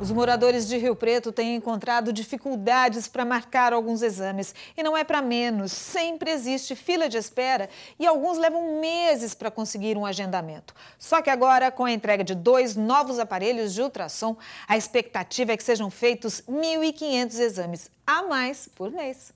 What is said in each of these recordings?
Os moradores de Rio Preto têm encontrado dificuldades para marcar alguns exames. E não é para menos. Sempre existe fila de espera e alguns levam meses para conseguir um agendamento. Só que agora, com a entrega de dois novos aparelhos de ultrassom, a expectativa é que sejam feitos 1.500 exames a mais por mês.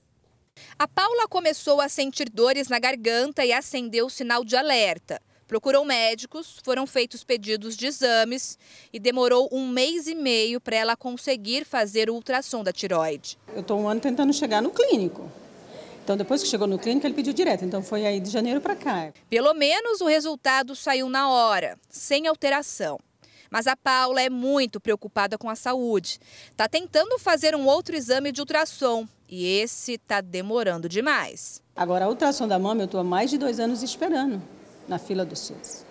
A Paula começou a sentir dores na garganta e acendeu o sinal de alerta. Procurou médicos, foram feitos pedidos de exames e demorou um mês e meio para ela conseguir fazer o ultrassom da tiroide. Eu estou um ano tentando chegar no clínico. Então, depois que chegou no clínico, ele pediu direto. Então, foi aí de janeiro para cá. Pelo menos o resultado saiu na hora, sem alteração. Mas a Paula é muito preocupada com a saúde. Está tentando fazer um outro exame de ultrassom e esse está demorando demais. Agora, a ultrassom da mama eu estou há mais de dois anos esperando na fila do SUS.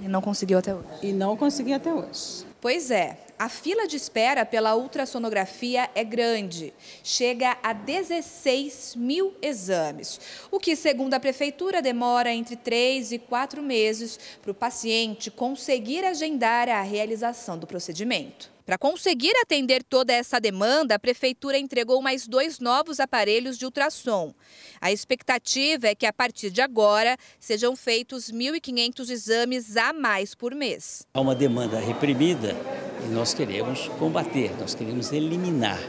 E não conseguiu até hoje. E não consegui até hoje. Pois é, a fila de espera pela ultrassonografia é grande, chega a 16 mil exames, o que, segundo a prefeitura, demora entre 3 e 4 meses para o paciente conseguir agendar a realização do procedimento. Para conseguir atender toda essa demanda, a Prefeitura entregou mais dois novos aparelhos de ultrassom. A expectativa é que, a partir de agora, sejam feitos 1.500 exames a mais por mês. Há uma demanda reprimida e nós queremos combater, nós queremos eliminar,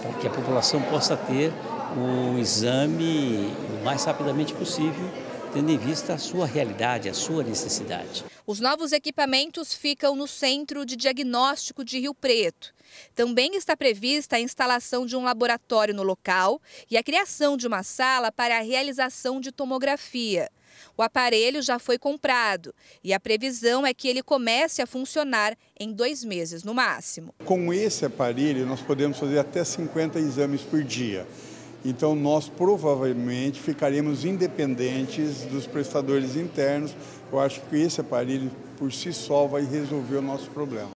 para que a população possa ter o exame o mais rapidamente possível tendo em vista a sua realidade, a sua necessidade. Os novos equipamentos ficam no Centro de Diagnóstico de Rio Preto. Também está prevista a instalação de um laboratório no local e a criação de uma sala para a realização de tomografia. O aparelho já foi comprado e a previsão é que ele comece a funcionar em dois meses no máximo. Com esse aparelho, nós podemos fazer até 50 exames por dia. Então, nós provavelmente ficaremos independentes dos prestadores internos. Eu acho que esse aparelho, por si só, vai resolver o nosso problema.